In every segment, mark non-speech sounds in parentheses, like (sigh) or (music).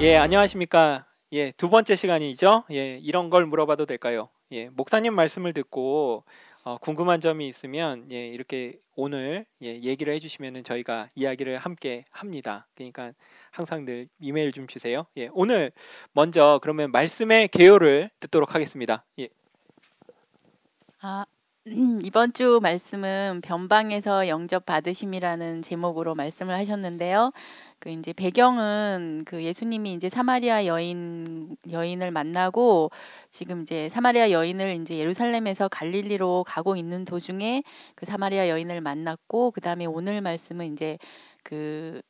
예, 안녕하십니까. 예, 두 번째 시간이죠. 예, 이런 걸 물어봐도 될까요? 예, 목사님 말씀을 듣고 어, 궁금한 점이 있으면 예, 이렇게 오늘 예, 얘기를 해주시면은 저희가 이야기를 함께 합니다. 그러니까 항상 늘 이메일 좀 주세요. 예, 오늘 먼저 그러면 말씀의 개요를 듣도록 하겠습니다. 예. 아, (clears throat) 이번 주 말씀은 변방에서 영접 받으심이라는 제목으로 말씀을 하셨는데요. 그 이제 배경은 그 예수님이 이제 사마리아 여인 여인을 만나고 지금 이제 사마리아 여인을 이제 예루살렘에서 갈릴리로 가고 있는 도중에 그 사마리아 여인을 만났고 그다음에 오늘 말씀은 이제 그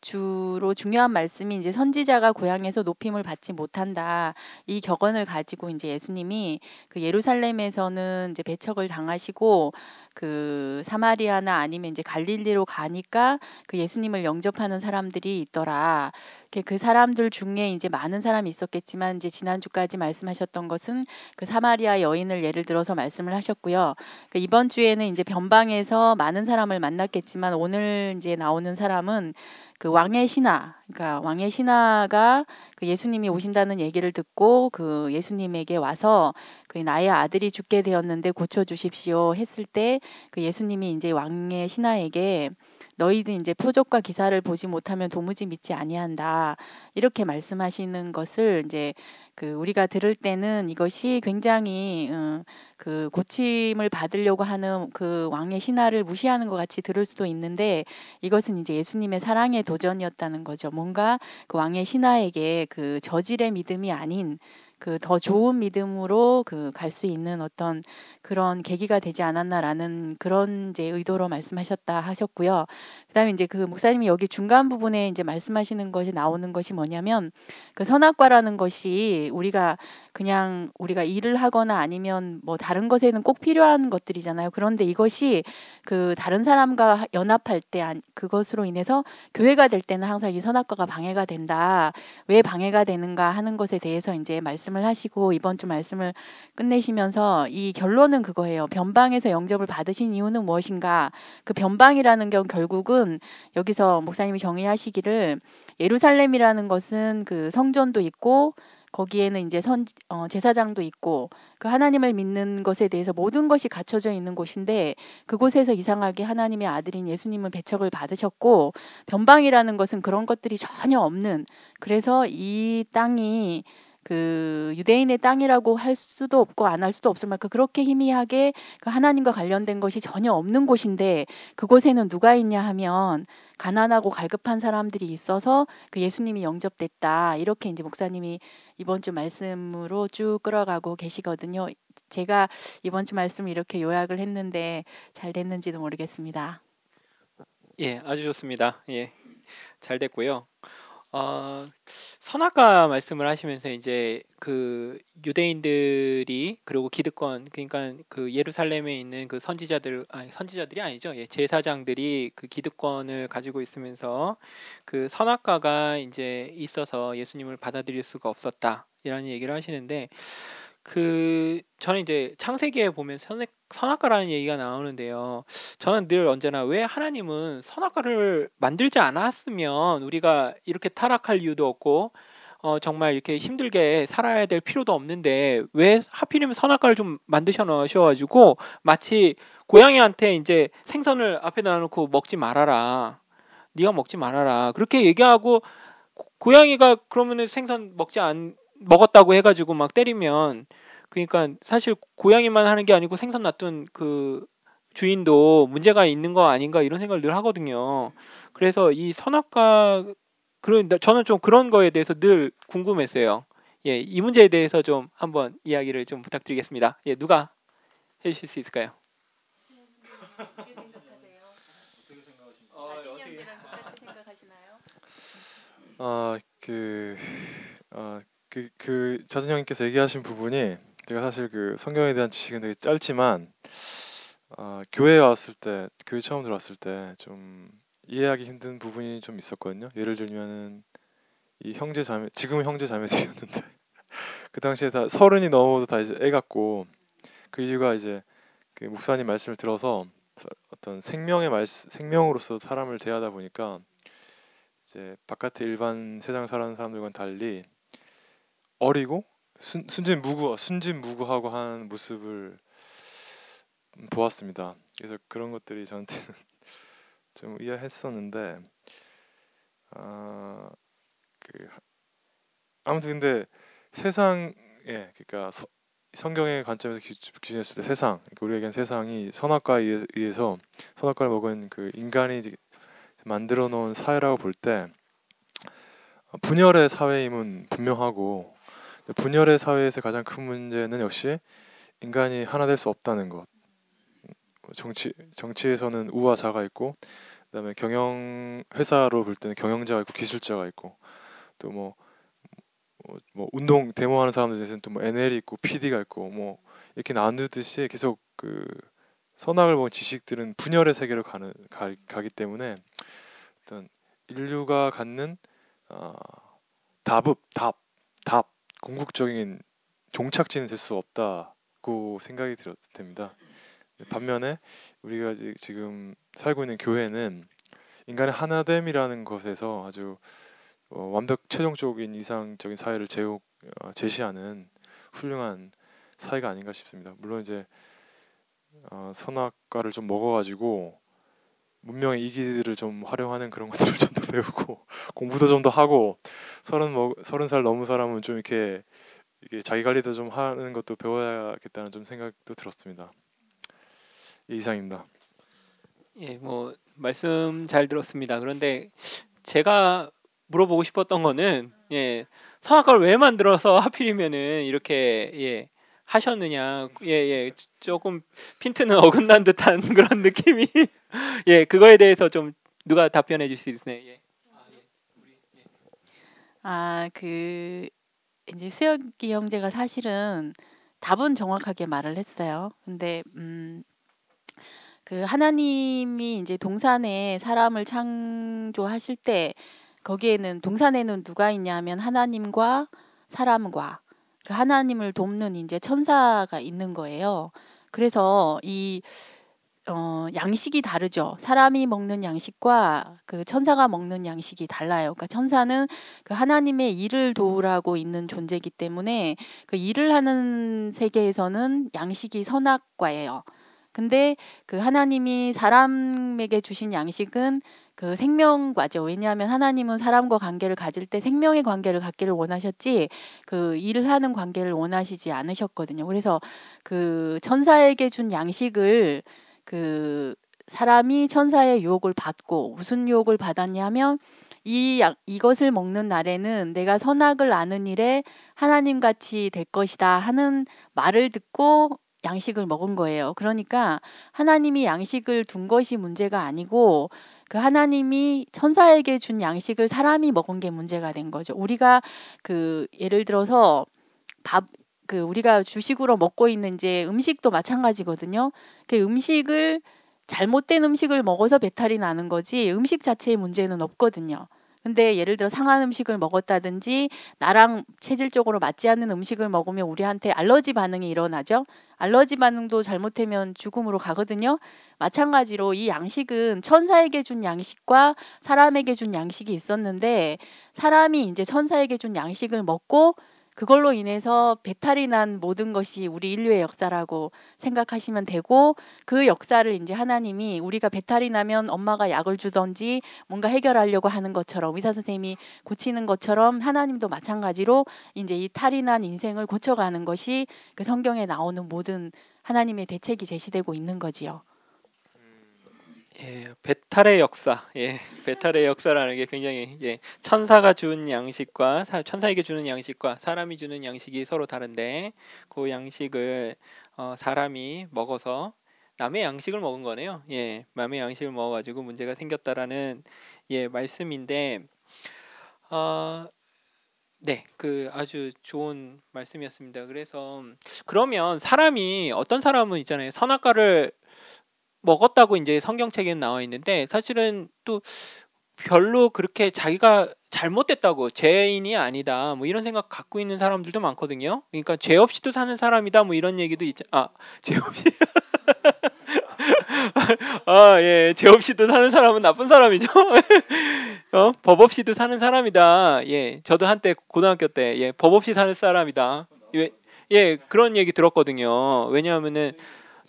주로 중요한 말씀이 이제 선지자가 고향에서 높임을 받지 못한다 이 격언을 가지고 이제 예수님이 그 예루살렘에서는 이제 배척을 당하시고 그 사마리아나 아니면 이제 갈릴리로 가니까 그 예수님을 영접하는 사람들이 있더라. 그 사람들 중에 이제 많은 사람이 있었겠지만 이제 지난주까지 말씀하셨던 것은 그 사마리아 여인을 예를 들어서 말씀을 하셨고요. 그 이번 주에는 이제 변방에서 많은 사람을 만났겠지만 오늘 이제 나오는 사람은 그 왕의 신하, 그러니까 왕의 신하가 그 예수님이 오신다는 얘기를 듣고 그 예수님에게 와서 그 나의 아들이 죽게 되었는데 고쳐 주십시오 했을 때 그 예수님이 이제 왕의 신하에게 너희들 이제 표적과 기사를 보지 못하면 도무지 믿지 아니한다 이렇게 말씀하시는 것을 이제 그 우리가 들을 때는 이것이 굉장히 음, 그 고침을 받으려고 하는 그 왕의 신하를 무시하는 것 같이 들을 수도 있는데 이것은 이제 예수님의 사랑의 도전이었다는 거죠. 뭔가 그 왕의 신하에게 그 저질의 믿음이 아닌 그더 좋은 믿음으로 그 갈 수 있는 어떤 그런 계기가 되지 않았나라는 그런 이제 의도로 말씀하셨다 하셨고요. 그다음에 이제 그 목사님이 여기 중간 부분에 이제 말씀하시는 것이 나오는 것이 뭐냐면 그 선악과라는 것이 우리가 그냥 우리가 일을 하거나 아니면 뭐 다른 것에는 꼭 필요한 것들이잖아요. 그런데 이것이 그 다른 사람과 연합할 때 그것으로 인해서 교회가 될 때는 항상 이 선악과가 방해가 된다. 왜 방해가 되는가 하는 것에 대해서 이제 말씀 말씀을 하시고 이번 주 말씀을 끝내시면서 이 결론은 그거예요. 변방에서 영접을 받으신 이유는 무엇인가? 그 변방이라는 경 결국은 여기서 목사님이 정의하시기를 예루살렘이라는 것은 그 성전도 있고 거기에는 이제 선 어, 제사장도 있고 그 하나님을 믿는 것에 대해서 모든 것이 갖춰져 있는 곳인데 그곳에서 이상하게 하나님의 아들인 예수님은 배척을 받으셨고 변방이라는 것은 그런 것들이 전혀 없는 그래서 이 땅이 그 유대인의 땅이라고 할 수도 없고 안 할 수도 없을 만큼 그렇게 희미하게 그 하나님과 관련된 것이 전혀 없는 곳인데 그곳에는 누가 있냐 하면 가난하고 갈급한 사람들이 있어서 그 예수님이 영접됐다 이렇게 이제 목사님이 이번 주 말씀으로 쭉 끌어가고 계시거든요. 제가 이번 주 말씀 이렇게 요약을 했는데 잘 됐는지도 모르겠습니다. 예, 아주 좋습니다. 예, 잘 됐고요. 어, 선악가 말씀을 하시면서 이제 그 유대인들이 그리고 기득권 그러니까 그 예루살렘에 있는 그 선지자들 아니 선지자들이 아니죠 예, 제사장들이 그 기득권을 가지고 있으면서 그 선악가가 이제 있어서 예수님을 받아들일 수가 없었다 이런 얘기를 하시는데 그 저는 이제 창세기에 보면 선악 선악과라는 얘기가 나오는데요. 저는 늘 언제나 왜 하나님은 선악과를 만들지 않았으면 우리가 이렇게 타락할 이유도 없고 어, 정말 이렇게 힘들게 살아야 될 필요도 없는데 왜 하필이면 선악과를 좀 만드셔 놓으셔가지고 마치 고양이한테 이제 생선을 앞에 놔놓고 먹지 말아라. 네가 먹지 말아라. 그렇게 얘기하고 고, 고양이가 그러면은 생선 먹지 안 먹었다고 해가지고 막 때리면 그러니까 사실 고양이만 하는 게 아니고 생선 놔둔 그 주인도 문제가 있는 거 아닌가 이런 생각을 늘 하거든요. 그래서 이 선악과 그런 저는 좀 그런 거에 대해서 늘 궁금했어요. 예, 이 문제에 대해서 좀 한번 이야기를 좀 부탁드리겠습니다. 예, 누가 해 주실 수 있을까요? 어그그 어, 그, 그 자진 형님께서 얘기하신 부분이 제가 사실 그 성경에 대한 지식은 되게 짧지만 어, 교회에 왔을 때 교회 처음 들어왔을 때 좀 이해하기 힘든 부분이 좀 있었거든요. 예를 들면은 이 형제 자매 지금 형제 자매들이었는데 (laughs) 그 당시에 다 서른이 넘어도 다 이제 애 같고 그 이유가 이제 그 목사님 말씀을 들어서 어떤 생명의 말 생명으로서 사람을 대하다 보니까 이제 바깥의 일반 세상 사는 사람들과는 달리 어리고 순, 순진무구 순진무구하고 한 모습을 보았습니다. 그래서 그런 것들이 저한테좀 (laughs) 이해했었는데 아, 그, 아무튼 근데 세상 에 예, 그러니까 서, 성경의 관점에서 기준했을 때 세상 그러니까 우리에겐 세상이 선악과에 의해서 선악과를 먹은 그 인간이 만들어 놓은 사회라고 볼때 어, 분열의 사회임은 분명하고 분열의 사회에서 가장 큰 문제는 역시 인간이 하나 될 수 없다는 것. 정치 정치에서는 우와 자가 있고 그다음에 경영 회사로 볼 때는 경영자가 있고 기술자가 있고 또 뭐 뭐, 뭐 운동 데모하는 사람들 대신 또뭐 n l 있고 PD가 있고 뭐 이렇게 나누듯이 계속 그 선악을 본 지식들은 분열의 세계로 가는 가, 가기 때문에 어떤 인류가 갖는 어, 답읍 답답 궁극적인 종착지는 될 수 없다고 생각이 들었습니다. 반면에 우리가 지금 살고 있는 교회는 인간의 하나됨이라는 것에서 아주 어, 완벽 최종적인 이상적인 사회를 제우, 어, 제시하는 훌륭한 사회가 아닌가 싶습니다. 물론 이제 어, 선악과를 좀 먹어가지고 문명의 이기를 좀 활용하는 그런 것들을 (laughs) 좀 더 배우고 공부도 좀 더 하고 서른 뭐 서른 살 넘은 사람은 좀 이렇게 이게 자기 관리도 좀 하는 것도 배워야겠다는 좀 생각도 들었습니다. 예, 이상입니다. 예, 뭐 말씀 잘 들었습니다. 그런데 제가 물어보고 싶었던 거는 예 성악가를 왜 만들어서 하필이면은 이렇게 예 하셨느냐 예예 예. 조금 핀트는 (laughs) 어긋난 듯한 (laughs) 그런 느낌이 (laughs) 예 그거에 대해서 좀 누가 답변해 줄수있으요 예. 아그 이제 수혁이 형제가 사실은 답은 정확하게 말을 했어요. 근데 음. 그 하나님이 이제 동산에 사람을 창조하실 때 거기에는 동산에는 누가 있냐면 하나님과 사람과 그 하나님을 돕는 이제 천사가 있는 거예요. 그래서 이 어, 양식이 다르죠. 사람이 먹는 양식과 그 천사가 먹는 양식이 달라요. 그러니까 천사는 그 하나님의 일을 도우라고 있는 존재이기 때문에 그 일을 하는 세계에서는 양식이 선악과예요. 근데 그 하나님이 사람에게 주신 양식은 그 생명 과제 왜냐하면 하나님은 사람과 관계를 가질 때 생명의 관계를 갖기를 원하셨지 그 일을 하는 관계를 원하시지 않으셨거든요. 그래서 그 천사에게 준 양식을 그 사람이 천사의 유혹을 받고 무슨 유혹을 받았냐면 이 이것을 먹는 날에는 내가 선악을 아는 일에 하나님 같이 될 것이다 하는 말을 듣고 양식을 먹은 거예요. 그러니까 하나님이 양식을 둔 것이 문제가 아니고 그 하나님이 천사에게 준 양식을 사람이 먹은 게 문제가 된 거죠. 우리가 그 예를 들어서 밥그 우리가 주식으로 먹고 있는 이제 음식도 마찬가지거든요. 그 음식을 잘못된 음식을 먹어서 배탈이 나는 거지 음식 자체의 문제는 없거든요. 근데 예를 들어 상한 음식을 먹었다든지 나랑 체질적으로 맞지 않는 음식을 먹으면 우리한테 알러지 반응이 일어나죠. 알러지 반응도 잘못되면 죽음으로 가거든요. 마찬가지로 이 양식은 천사에게 준 양식과 사람에게 준 양식이 있었는데 사람이 이제 천사에게 준 양식을 먹고 그걸로 인해서 배탈이 난 모든 것이 우리 인류의 역사라고 생각하시면 되고 그 역사를 이제 하나님이 우리가 배탈이 나면 엄마가 약을 주던지 뭔가 해결하려고 하는 것처럼 의사 선생님이 고치는 것처럼 하나님도 마찬가지로 이제 이 탈이 난 인생을 고쳐가는 것이 그 성경에 나오는 모든 하나님의 대책이 제시되고 있는 거지요. 예, 배탈의 역사. 예, 배탈의 역사라는 게 굉장히 예, 천사가 준 양식과 사, 천사에게 주는 양식과 사람이 주는 양식이 서로 다른데 그 양식을 어, 사람이 먹어서 남의 양식을 먹은 거네요. 예, 남의 양식을 먹어가지고 문제가 생겼다라는 예 말씀인데, 어, 네, 그 아주 좋은 말씀이었습니다. 그래서 그러면 사람이 어떤 사람은 있잖아요, 선악과를 먹었다고 이제 성경책에는 나와 있는데 사실은 또 별로 그렇게 자기가 잘못됐다고 죄인이 아니다 뭐 이런 생각 갖고 있는 사람들도 많거든요. 그러니까 죄 없이도 사는 사람이다 뭐 이런 얘기도 있죠. 아 죄 없이 (laughs) 아예죄 없이도 사는 사람은 나쁜 사람이죠. (laughs) 어? 법 없이도 사는 사람이다. 예 저도 한때 고등학교 때 예 법 없이 사는 사람이다. 예, 예 그런 얘기 들었거든요. 왜냐하면은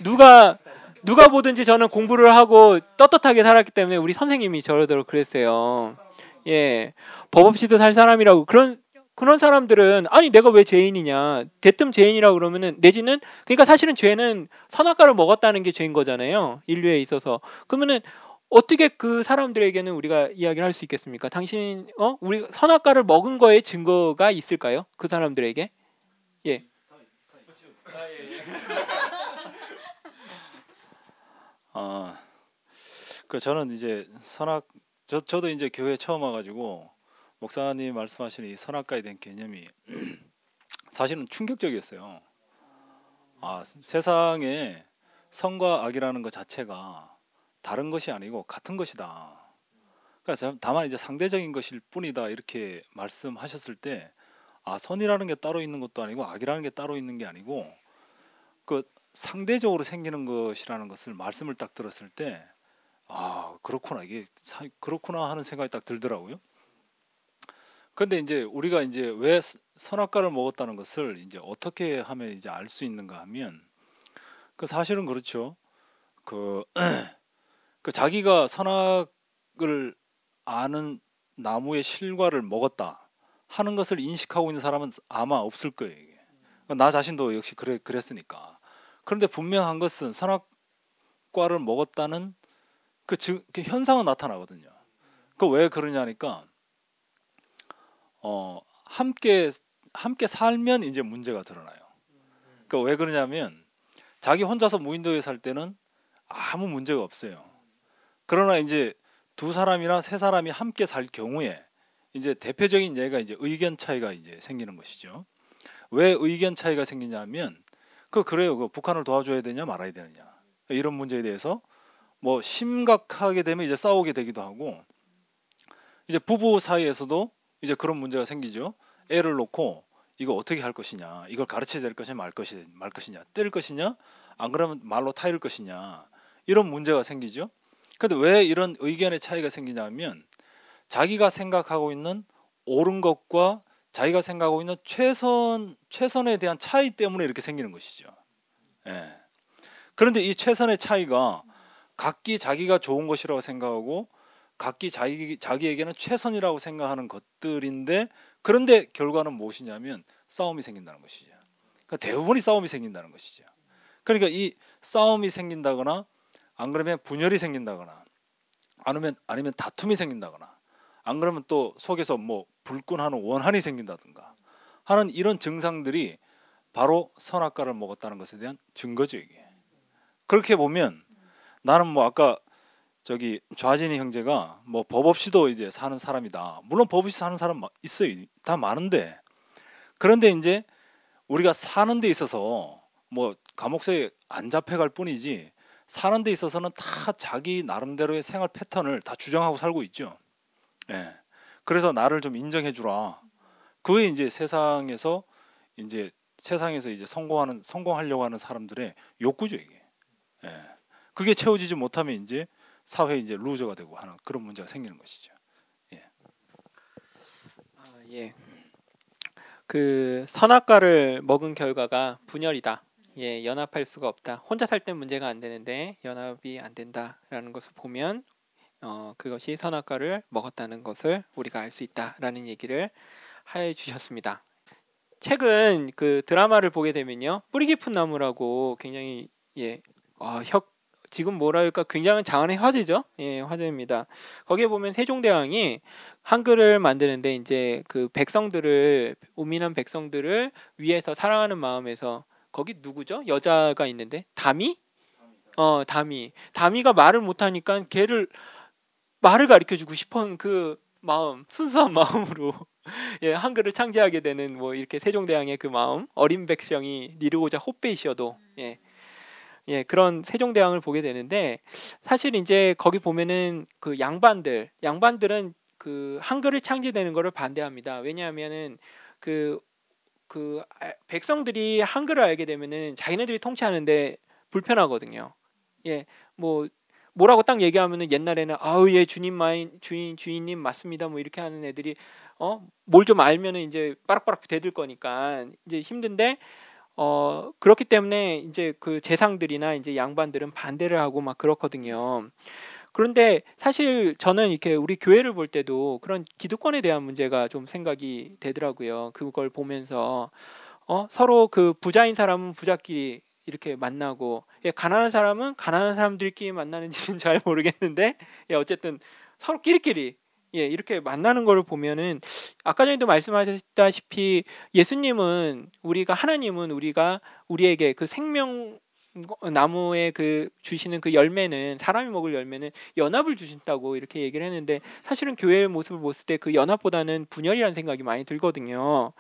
누가 누가 보든지 저는 공부를 하고 떳떳하게 살았기 때문에 우리 선생님이 저러도록 그랬어요. 예, 법 없이도 살 사람이라고 그런 그런 사람들은 아니 내가 왜 죄인이냐 대뜸 죄인이라고 그러면은 내지는 그러니까 사실은 죄는 선악과를 먹었다는 게 죄인 거잖아요 인류에 있어서 그러면은 어떻게 그 사람들에게는 우리가 이야기를 할 수 있겠습니까 당신 어 우리 선악과를 먹은 거에 증거가 있을까요 그 사람들에게 아, 그 저는 이제 선악 저 저도 이제 교회 처음 와가지고 목사님 말씀하신이 선악가에 대한 개념이 (clears throat) 사실은 충격적이었어요. 아 세상에 선과 악이라는 것 자체가 다른 것이 아니고 같은 것이다. 그러니까 다만 이제 상대적인 것일 뿐이다 이렇게 말씀하셨을 때, 아 선이라는 게 따로 있는 것도 아니고 악이라는 게 따로 있는 게 아니고 그 상대적으로 생기는 것이라는 것을 말씀을 딱 들었을 때 아 그렇구나 이게 사, 그렇구나 하는 생각이 딱 들더라고요. 근데 이제 우리가 이제 왜 선악과를 먹었다는 것을 이제 어떻게 하면 이제 알 수 있는가 하면 그 사실은 그렇죠. 그, (clears throat) 그 자기가 선악을 아는 나무의 실과를 먹었다 하는 것을 인식하고 있는 사람은 아마 없을 거예요. 이게. 그러니까 나 자신도 역시 그래 그랬으니까. 그런데 분명한 것은 선악과를 먹었다는 그, 즉, 그 현상은 나타나거든요. 그 왜 그러냐니까 어 함께 함께 살면 이제 문제가 드러나요. 그왜 그러니까 그러냐면 자기 혼자서 무인도에 살 때는 아무 문제가 없어요. 그러나 이제 두 사람이나 세 사람이 함께 살 경우에 이제 대표적인 예가 이제 의견 차이가 이제 생기는 것이죠. 왜 의견 차이가 생기냐면 그 그래요. 그 북한을 도와줘야 되냐 말아야 되느냐 이런 문제에 대해서 뭐 심각하게 되면 이제 싸우게 되기도 하고 이제 부부 사이에서도 이제 그런 문제가 생기죠. 애를 놓고 이거 어떻게 할 것이냐, 이걸 가르쳐야 될 것이냐, 말 것이 말 것이냐, 때릴 것이냐, 안 그러면 말로 타일 것이냐 이런 문제가 생기죠. 근데 왜 이런 의견의 차이가 생기냐면 자기가 생각하고 있는 옳은 것과 자기가 생각하고 있는 최선 최선에 대한 차이 때문에 이렇게 생기는 것이죠. 예. 그런데 이 최선의 차이가 각기 자기가 좋은 것이라고 생각하고 각기 자기 자기에게는 최선이라고 생각하는 것들인데 그런데 결과는 무엇이냐면 싸움이 생긴다는 것이죠. 그러니까 대부분이 싸움이 생긴다는 것이죠. 그러니까 이 싸움이 생긴다거나 안 그러면 분열이 생긴다거나 아니면 아니면 다툼이 생긴다거나 안 그러면 또 속에서 뭐 불끈하는 원한이 생긴다든가 하는 이런 증상들이 바로 선악과를 먹었다는 것에 대한 증거죠 이게. 그렇게 보면 나는 뭐 아까 저기 좌진이 형제가 뭐법 없이도 이제 사는 사람이다. 물론 법 없이 사는 사람 있어요. 다 많은데 그런데 이제 우리가 사는 데 있어서 뭐 감옥에 안 잡혀갈 뿐이지 사는 데 있어서는 다 자기 나름대로의 생활 패턴을 다 주장하고 살고 있죠. 예. 그래서 나를 좀 인정해 주라. 그게 이제 세상에서 이제 세상에서 이제 성공하는 성공하려고 하는 사람들의 욕구죠 이게. 예. 그게 채워지지 못하면 이제 사회 이제 루저가 되고 하는 그런 문제가 생기는 것이죠. 예. 아, 예. 그 선악과를 먹은 결과가 분열이다. 예, 연합할 수가 없다. 혼자 살 땐 문제가 안 되는데 연합이 안 된다라는 것을 보면 어, 그것이 선악과를 먹었다는 것을 우리가 알 수 있다라는 얘기를 해 주셨습니다. 최근 그 드라마를 보게 되면요. 뿌리 깊은 나무라고 굉장히 예. 어, 혁 지금 뭐랄까 굉장히 장안의 화제죠. 예, 화제입니다. 거기에 보면 세종대왕이 한글을 만드는데 이제 그 백성들을 우민한 백성들을 위해서 사랑하는 마음에서 거기 누구죠? 여자가 있는데 담이 어 담이 담이가 말을 못하니까 걔를 말을 가르쳐 주고 싶은 그 마음, 순수한 마음으로 (laughs) 예, 한글을 창제하게 되는 뭐 이렇게 세종대왕의 그 마음, 어린 백성이 니르고자 호빼이시어도 음. 예. 예, 그런 세종대왕을 보게 되는데 사실 이제 거기 보면은 그 양반들, 양반들은 그 한글을 창제되는 거를 반대합니다. 왜냐하면은 그그 그 아, 백성들이 한글을 알게 되면은 자기네들이 통치하는데 불편하거든요. 예, 뭐 뭐라고 딱 얘기하면은 옛날에는 아우 예 주님 마인 주인 주인님 맞습니다 뭐 이렇게 하는 애들이 어 뭘 좀 알면은 이제 빠락빠락 대들 거니까 이제 힘든데 어 그렇기 때문에 이제 그 재상들이나 이제 양반들은 반대를 하고 막 그렇거든요. 그런데 사실 저는 이렇게 우리 교회를 볼 때도 그런 기득권에 대한 문제가 좀 생각이 되더라고요. 그걸 보면서 어 서로 그 부자인 사람은 부자끼리 이렇게 만나고 예, 가난한 사람은 가난한 사람들끼리 만나는지는 (laughs) 잘 모르겠는데 예, 어쨌든 서로 끼리끼리 예, 이렇게 만나는 거를 보면은 아까 전에도 말씀하셨다시피 예수님은 우리가 하나님은 우리가 우리에게 그 생명 뭐, 어, 나무에 그 주시는 그 열매는 사람이 먹을 열매는 연합을 주신다고 이렇게 얘기를 했는데 사실은 교회의 모습을 봤을 때 그 연합보다는 분열이라는 생각이 많이 들거든요.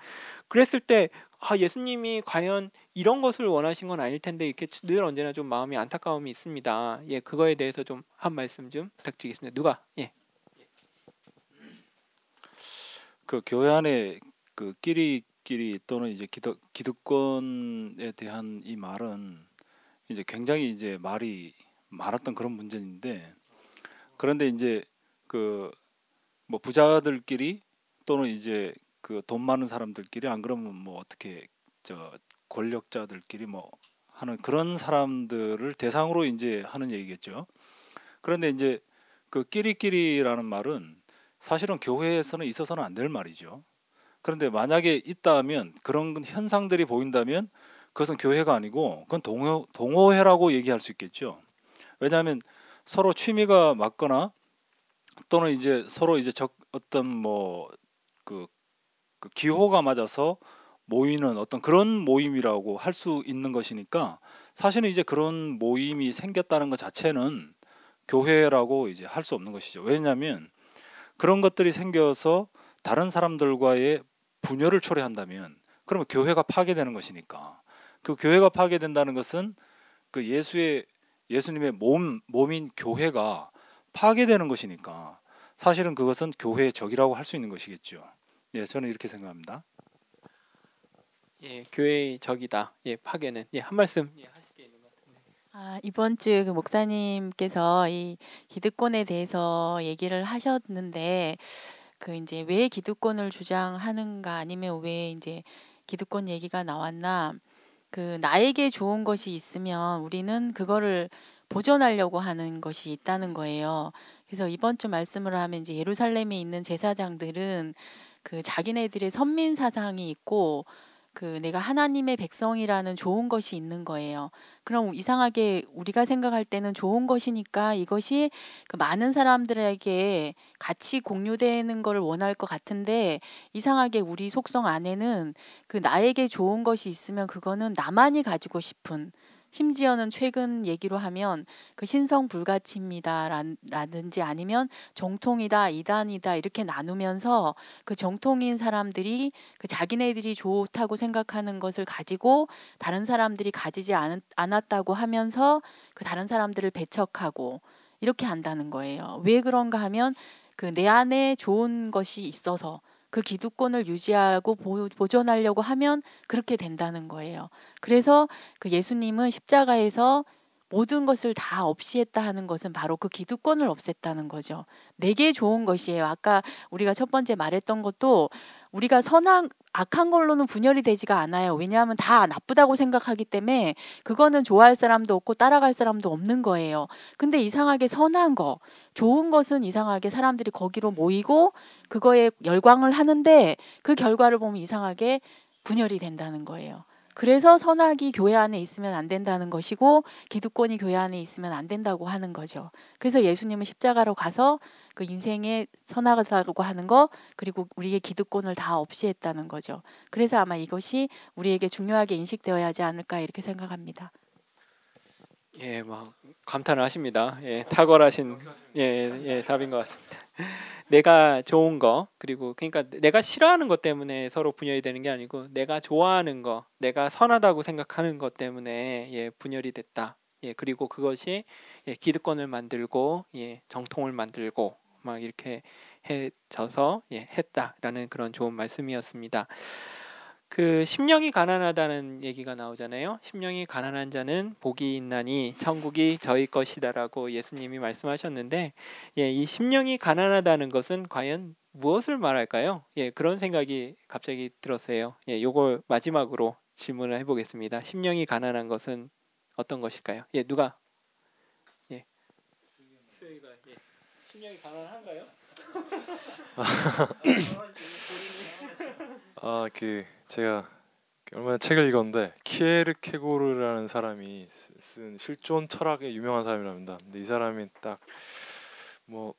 그랬을 때 아, 예수님이 과연 이런 것을 원하신 건 아닐 텐데 이렇게 늘 언제나 좀 마음이 안타까움이 있습니다. 예, 그거에 대해서 좀 한 말씀 좀 부탁드리겠습니다. 누가? 예. 그 교회 안에 그 끼리끼리 또는 이제 기득 기독권에 대한 이 말은 이제 굉장히 이제 말이 많았던 그런 문제인데 그런데 이제 그 뭐 부자들끼리 또는 이제 그 돈 많은 사람들끼리 안 그러면 뭐 어떻게 저 권력자들끼리 뭐 하는 그런 사람들을 대상으로 이제 하는 얘기겠죠. 그런데 이제 그 끼리끼리라는 말은 사실은 교회에서는 있어서는 안 될 말이죠. 그런데 만약에 있다면 그런 현상들이 보인다면 그것은 교회가 아니고 그건 동호, 동호회라고 얘기할 수 있겠죠. 왜냐하면 서로 취미가 맞거나 또는 이제 서로 이제 적 어떤 뭐그 그 기호가 맞아서 모이는 어떤 그런 모임이라고 할 수 있는 것이니까 사실은 이제 그런 모임이 생겼다는 것 자체는 교회라고 이제 할 수 없는 것이죠. 왜냐하면 그런 것들이 생겨서 다른 사람들과의 분열을 초래한다면 그러면 교회가 파괴되는 것이니까 그 교회가 파괴된다는 것은 그 예수의 예수님의 몸 몸인 교회가 파괴되는 것이니까 사실은 그것은 교회의 적이라고 할 수 있는 것이겠죠. 예, 저는 이렇게 생각합니다. 예, 교회의 적이다. 예, 파괴는 예, 한 말씀 예, 하시게 있는 것 같은데. 아, 이번 주그 목사님께서 이 기득권에 대해서 얘기를 하셨는데 그 이제 왜 기득권을 주장하는가 아니면 왜 이제 기득권 얘기가 나왔나 그 나에게 좋은 것이 있으면 우리는 그거를 보존하려고 하는 것이 있다는 거예요. 그래서 이번 주 말씀을 하면 이제 예루살렘에 있는 제사장들은 그 자기네들의 선민 사상이 있고 그 내가 하나님의 백성이라는 좋은 것이 있는 거예요. 그럼 이상하게 우리가 생각할 때는 좋은 것이니까 이것이 그 많은 사람들에게 같이 공유되는 걸 원할 것 같은데 이상하게 우리 속성 안에는 그 나에게 좋은 것이 있으면 그거는 나만이 가지고 싶은 심지어는 최근 얘기로 하면 그 신성 불가침이다라든지 아니면 정통이다, 이단이다 이렇게 나누면서 그 정통인 사람들이 그 자기네들이 좋다고 생각하는 것을 가지고 다른 사람들이 가지지 않, 않았다고 하면서 그 다른 사람들을 배척하고 이렇게 한다는 거예요. 왜 그런가 하면 그 내 안에 좋은 것이 있어서 그 기득권을 유지하고 보존하려고 하면 그렇게 된다는 거예요. 그래서 그 예수님은 십자가에서 모든 것을 다 없이 했다 하는 것은 바로 그 기득권을 없앴다는 거죠. 내게 좋은 것이에요. 아까 우리가 첫 번째 말했던 것도 우리가 선한 악한 걸로는 분열이 되지가 않아요. 왜냐하면 다 나쁘다고 생각하기 때문에 그거는 좋아할 사람도 없고 따라갈 사람도 없는 거예요. 근데 이상하게 선한 거, 좋은 것은 이상하게 사람들이 거기로 모이고 그거에 열광을 하는데 그 결과를 보면 이상하게 분열이 된다는 거예요. 그래서 선악이 교회 안에 있으면 안 된다는 것이고 기득권이 교회 안에 있으면 안 된다고 하는 거죠. 그래서 예수님은 십자가로 가서 그 인생의 선악하다고 하는 거 그리고 우리의 기득권을 다 없이 했다는 거죠. 그래서 아마 이것이 우리에게 중요하게 인식되어야 하지 않을까 이렇게 생각합니다. 예, 막 뭐, 감탄을 하십니다. 예, 탁월하신 예, 예, 예 답인 것 같습니다. (laughs) 내가 좋은 거 그리고 그러니까 내가 싫어하는 것 때문에 서로 분열이 되는 게 아니고 내가 좋아하는 거, 내가 선하다고 생각하는 것 때문에 예, 분열이 됐다. 예, 그리고 그것이 예, 기득권을 만들고 예, 정통을 만들고 막 이렇게 해져서 예, 했다라는 그런 좋은 말씀이었습니다. 그 심령이 가난하다는 얘기가 나오잖아요. 심령이 가난한 자는 복이 있나니 천국이 저희 것이다라고 예수님이 말씀하셨는데 예, 이 심령이 가난하다는 것은 과연 무엇을 말할까요? 예, 그런 생각이 갑자기 들었어요. 예, 요걸 마지막으로 질문을 해 보겠습니다. 심령이 가난한 것은 어떤 것일까요? 예, 누가? 예. 예. 심령이 가난한가요? (laughs) 아, 아그 제가 얼마 전에 책을 읽었는데 키에르케고르라는 사람이 쓴 실존 철학의 유명한 사람이랍니다. 근데 이 사람이 딱 뭐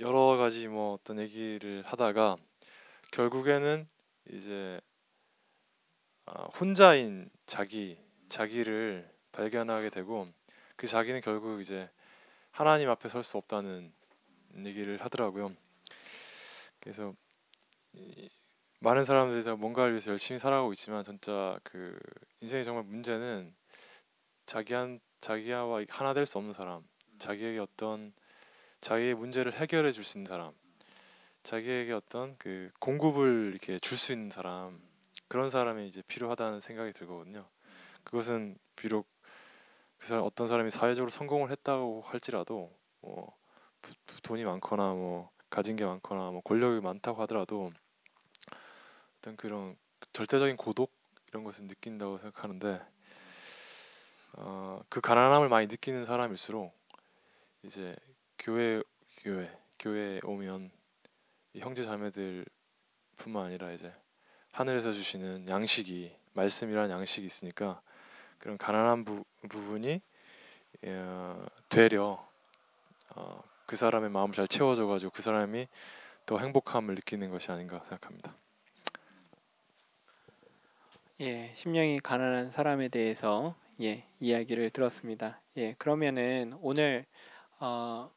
여러 가지 뭐 어떤 얘기를 하다가 결국에는 이제 아, 혼자인 자기 자기를 발견하게 되고 그 자기는 결국 이제 하나님 앞에 설 수 없다는 얘기를 하더라고요. 그래서 이, 많은 사람들이 다 뭔가를 위해서 열심히 살아가고 있지만 진짜 그 인생의 정말 문제는 자기한 자기와 하나 될 수 없는 사람, 자기에게 어떤 자기의 문제를 해결해 줄 수 있는 사람, 자기에게 어떤 그 공급을 이렇게 줄 수 있는 사람 그런 사람이 이제 필요하다는 생각이 들거든요. 그것은 비록 그 사람 어떤 사람이 사회적으로 성공을 했다고 할지라도 뭐 돈이 많거나 뭐 가진 게 많거나 뭐 권력이 많다고 하더라도 어떤 그런 절대적인 고독 이런 것을 느낀다고 생각하는데 어, 그 가난함을 많이 느끼는 사람일수록 이제 교회 교회 교회에 오면 형제 자매들뿐만 아니라 이제 하늘에서 주시는 양식이 말씀이라는 양식이 있으니까 그런 가난한 부, 분이 어, 되려 어, 그 사람의 마음을 잘 채워줘가지고 그 사람이 더 행복함을 느끼는 것이 아닌가 생각합니다. 예, 심령이 가난한 사람에 대해서 예, 이야기를 들었습니다. 예, 그러면은 오늘 어,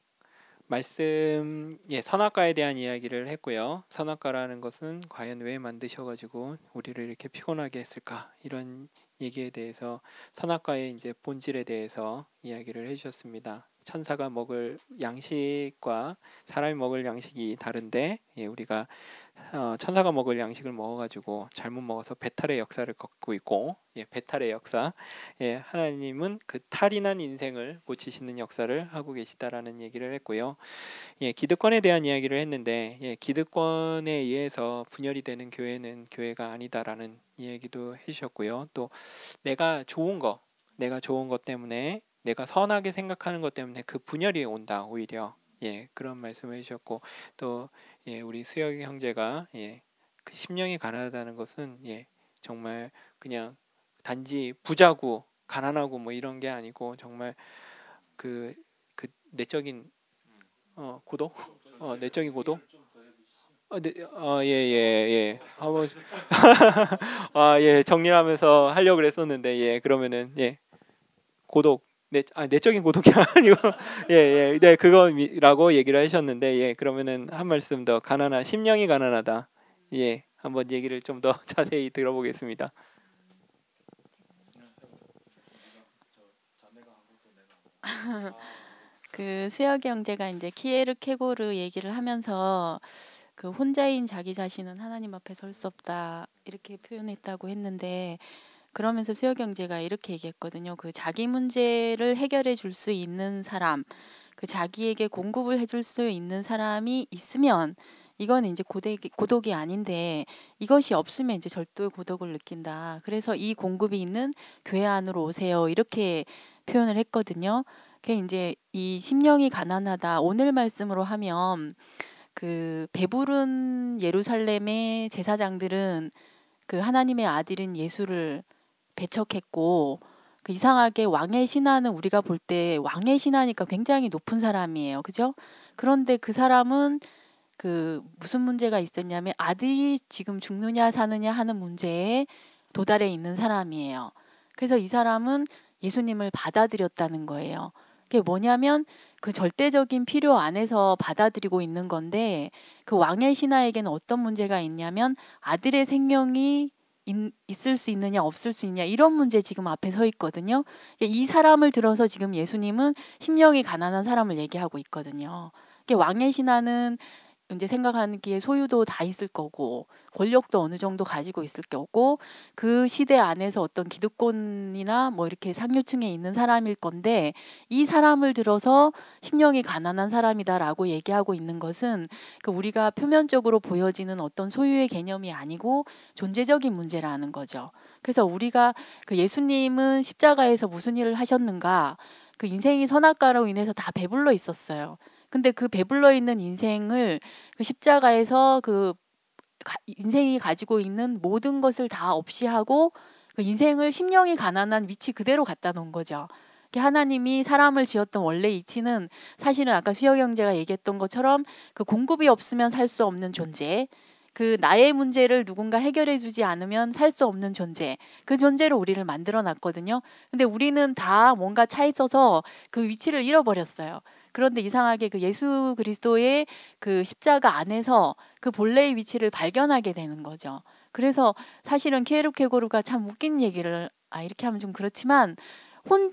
말씀 예, 선악과에 대한 이야기를 했고요. 선악과라는 것은 과연 왜 만드셔 가지고 우리를 이렇게 피곤하게 했을까? 이런 얘기에 대해서 선악과의 이제 본질에 대해서 이야기를 해 주셨습니다. 천사가 먹을 양식과 사람이 먹을 양식이 다른데 예, 우리가 어, 천사가 먹을 양식을 먹어가지고 잘못 먹어서 배탈의 역사를 걷고 있고 예, 배탈의 역사 예, 하나님은 그 탈이 난 인생을 고치시는 역사를 하고 계시다라는 얘기를 했고요. 예, 기득권에 대한 이야기를 했는데 예, 기득권에 의해서 분열이 되는 교회는 교회가 아니다라는 이야기도 해주셨고요. 또 내가 좋은 거 내가 좋은 것 때문에 내가 선하게 생각하는 것 때문에 그 분열이 온다 오히려 예 그런 말씀을 해주셨고 또 예, 우리 수혁 형제가 예, 그 심령이 가난하다는 것은 예 정말 그냥 단지 부자고 가난하고 뭐 이런 게 아니고 정말 그, 그 내적인 어 고독 어 내적인 고독 어, 네, 어 예, 예, 예. 한번 (laughs) 아, 예, 정리하면서 하려고 그랬었는데 예, 그러면은 예. 고독 내, 아, 내적인 고독이 (laughs) 아니고 예예 예, 네 그거라고 얘기를 하셨는데 예 그러면은 한 말씀 더 가난한 심령이 가난하다 예 한번 얘기를 좀 더 (laughs) 자세히 들어보겠습니다. (laughs) 그수혁 형제가 이제 키에르 케고르 얘기를 하면서 그 혼자인 자기 자신은 하나님 앞에 설 수 없다 이렇게 표현했다고 했는데 그러면서 수요경제가 이렇게 얘기했거든요. 그 자기 문제를 해결해 줄 수 있는 사람, 그 자기에게 공급을 해 줄 수 있는 사람이 있으면 이건 이제 고대, 고독이 아닌데 이것이 없으면 이제 절도의 고독을 느낀다. 그래서 이 공급이 있는 교회 안으로 오세요. 이렇게 표현을 했거든요. 그게 이제 이 심령이 가난하다. 오늘 말씀으로 하면 그 배부른 예루살렘의 제사장들은 그 하나님의 아들인 예수를 배척했고 그 이상하게 왕의 신하는 우리가 볼 때 왕의 신하니까 굉장히 높은 사람이에요. 그죠? 그런데 그 사람은 그 무슨 문제가 있었냐면 아들이 지금 죽느냐 사느냐 하는 문제에 도달해 있는 사람이에요. 그래서 이 사람은 예수님을 받아들였다는 거예요. 그게 뭐냐면 그 절대적인 필요 안에서 받아들이고 있는 건데 그 왕의 신하에게는 어떤 문제가 있냐면 아들의 생명이 있을 수 있느냐 없을 수 있냐 이런 문제 지금 앞에 서 있거든요. 이 사람을 들어서 지금 예수님은 심령이 가난한 사람을 얘기하고 있거든요. 왕의 신하는 이제 생각하기에 소유도 다 있을 거고 권력도 어느 정도 가지고 있을 거고 그 시대 안에서 어떤 기득권이나 뭐 이렇게 상류층에 있는 사람일 건데 이 사람을 들어서 심령이 가난한 사람이다라고 얘기하고 있는 것은 그 우리가 표면적으로 보여지는 어떤 소유의 개념이 아니고 존재적인 문제라는 거죠. 그래서 우리가 그 예수님은 십자가에서 무슨 일을 하셨는가 그 인생이 선악가로 인해서 다 배불러 있었어요. 근데 그 배불러 있는 인생을 그 십자가에서 그 인생이 가지고 있는 모든 것을 다 없이 하고 그 인생을 심령이 가난한 위치 그대로 갖다 놓은 거죠. 하나님이 사람을 지었던 원래 이치는 사실은 아까 수요 형제가 얘기했던 것처럼 그 공급이 없으면 살 수 없는 존재, 그 나의 문제를 누군가 해결해 주지 않으면 살 수 없는 존재, 그 존재로 우리를 만들어 놨거든요. 근데 우리는 다 뭔가 차 있어서 그 위치를 잃어버렸어요. 그런데 이상하게 그 예수 그리스도의 그 십자가 안에서 그 본래의 위치를 발견하게 되는 거죠. 그래서 사실은 케이롭케고르가 참 웃긴 얘기를 아 이렇게 하면 좀 그렇지만 혼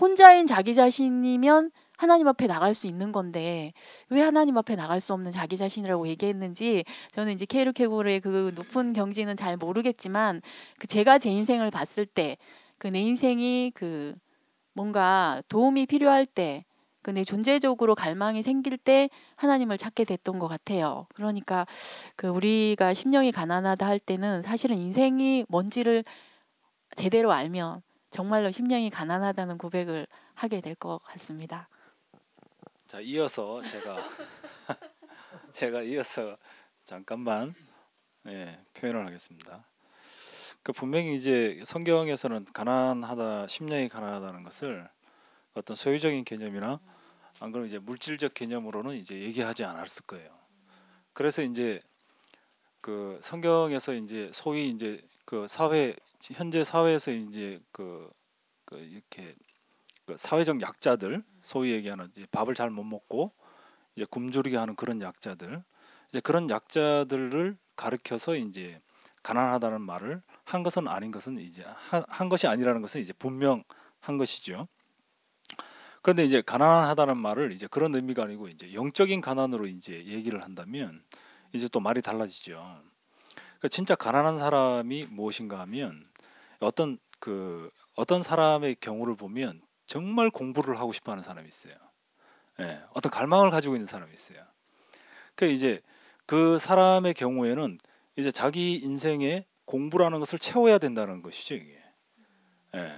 혼자인 자기 자신이면 하나님 앞에 나갈 수 있는 건데 왜 하나님 앞에 나갈 수 없는 자기 자신이라고 얘기했는지 저는 이제 케이르케고르의 그 높은 경지는 잘 모르겠지만 그 제가 제 인생을 봤을 때 그 내 인생이 그 뭔가 도움이 필요할 때 근데 존재적으로 갈망이 생길 때 하나님을 찾게 됐던 것 같아요. 그러니까 그 우리가 심령이 가난하다 할 때는 사실은 인생이 뭔지를 제대로 알면 정말로 심령이 가난하다는 고백을 하게 될 것 같습니다. 자 이어서 제가 (laughs) 제가 이어서 잠깐만 예, 표현을 하겠습니다. 그 분명히 이제 성경에서는 가난하다 심령이 가난하다는 것을 어떤 소유적인 개념이나 음. 안 그러면 이제 물질적 개념으로는 이제 얘기하지 않았을 거예요. 그래서 이제 그 성경에서 이제 소위 이제 그 사회 현재 사회에서 이제 그, 그 이렇게 그 사회적 약자들 소위 얘기하는 이제 밥을 잘 못 먹고 이제 굶주리게 하는 그런 약자들 이제 그런 약자들을 가르켜서 이제 가난하다는 말을 한 것은 아닌 것은 이제 한, 한 것이 아니라는 것은 이제 분명한 것이죠. 그런데 이제 가난하다는 말을 이제 그런 의미가 아니고 이제 영적인 가난으로 이제 얘기를 한다면 이제 또 말이 달라지죠. 그러니까 진짜 가난한 사람이 무엇인가 하면 어떤 그 어떤 사람의 경우를 보면 정말 공부를 하고 싶어하는 사람이 있어요. 예, 어떤 갈망을 가지고 있는 사람이 있어요. 그니까 이제 그 사람의 경우에는 이제 자기 인생에 공부라는 것을 채워야 된다는 것이죠 이게. 예.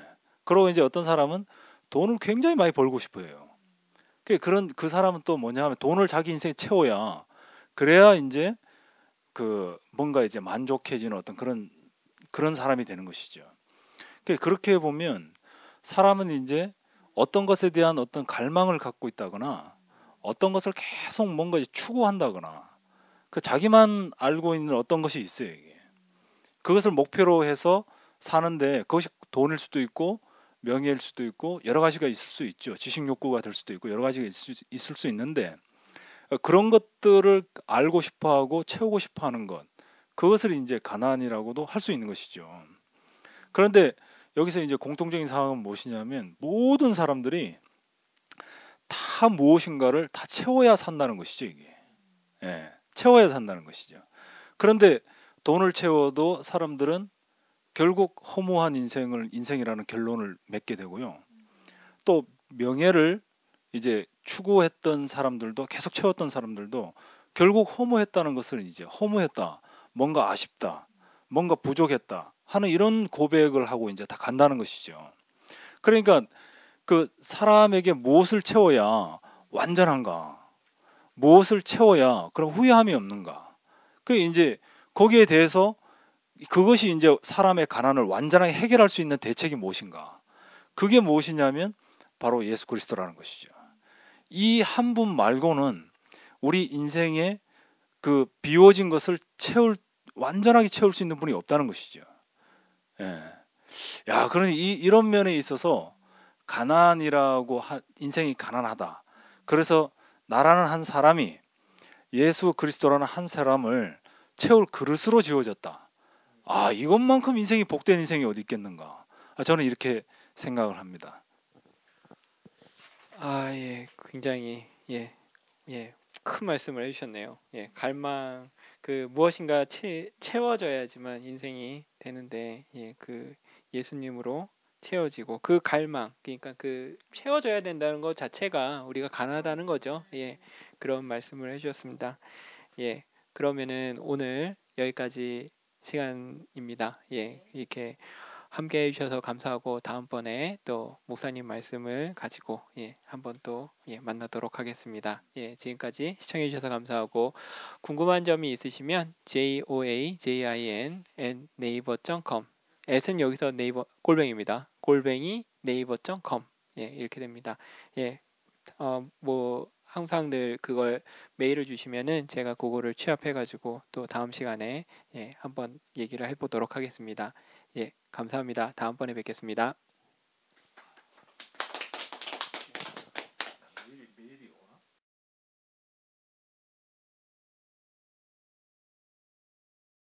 그리고 이제 어떤 사람은 돈을 굉장히 많이 벌고 싶어요 그런 그 사람은 또 뭐냐 하면 돈을 자기 인생에 채워야 그래야 이제 그 뭔가 이제 만족해지는 어떤 그런 그런 사람이 되는 것이죠. 그렇게 보면 사람은 이제 어떤 것에 대한 어떤 갈망을 갖고 있다거나 어떤 것을 계속 뭔가 추구한다거나 그 자기만 알고 있는 어떤 것이 있어요 이게. 그것을 목표로 해서 사는데 그것이 돈일 수도 있고 명예일 수도 있고 여러 가지가 있을 수 있죠. 지식 욕구가 될 수도 있고 여러 가지가 있을 수, 있을 수 있는데 어, 그런 것들을 알고 싶어하고 채우고 싶어하는 것 그것을 이제 가난이라고도 할 수 있는 것이죠. 그런데 여기서 이제 공통적인 상황은 무엇이냐면 모든 사람들이 다 무엇인가를 다 채워야 산다는 것이죠 이게. 예, 채워야 산다는 것이죠. 그런데 돈을 채워도 사람들은 결국 허무한 인생을 인생이라는 결론을 맺게 되고요. 또 명예를 이제 추구했던 사람들도 계속 채웠던 사람들도 결국 허무했다는 것을 이제 허무했다, 뭔가 아쉽다, 뭔가 부족했다 하는 이런 고백을 하고 이제 다 간다는 것이죠. 그러니까 그 사람에게 무엇을 채워야 완전한가? 무엇을 채워야 그런 후회함이 없는가? 그 이제 거기에 대해서 그것이 이제 사람의 가난을 완전하게 해결할 수 있는 대책이 무엇인가? 그게 무엇이냐면 바로 예수 그리스도라는 것이죠. 이 한 분 말고는 우리 인생에 그 비워진 것을 채울 완전하게 채울 수 있는 분이 없다는 것이죠. 예. 야, 그런 이 이런 면에 있어서 가난이라고 하, 인생이 가난하다. 그래서 나라는 한 사람이 예수 그리스도라는 한 사람을 채울 그릇으로 지어졌다. 아 이것만큼 인생이 복된 인생이 어디 있겠는가 아, 저는 이렇게 생각을 합니다. 아 예, 굉장히 예, 예, 큰 말씀을 해주셨네요. 예, 갈망 그 무엇인가 채, 채워져야지만 인생이 되는데 예, 그 예수님으로 채워지고 그 갈망 그러니까 그 채워져야 된다는 것 자체가 우리가 가난하다는 거죠. 예, 그런 말씀을 해주셨습니다. 예, 그러면은 오늘 여기까지 시간입니다. 예, 이렇게 함께 해주셔서 감사하고 다음번에 또 목사님 말씀을 가지고 예, 한 번 또 예, 만나도록 하겠습니다. 예, 지금까지 시청해주셔서 감사하고 궁금한 점이 있으시면 j o a j i n n naver.com s는 여기서 네이버 골뱅입니다. 골뱅이 네이버.com 예, 이렇게 됩니다. 예, 어뭐 항상 늘 그걸 메일을 주시면은 제가 그거를 취합해 가지고 또 다음 시간에 예, 한번 얘기를 해 보도록 하겠습니다. 예, 감사합니다. 다음번에 뵙겠습니다.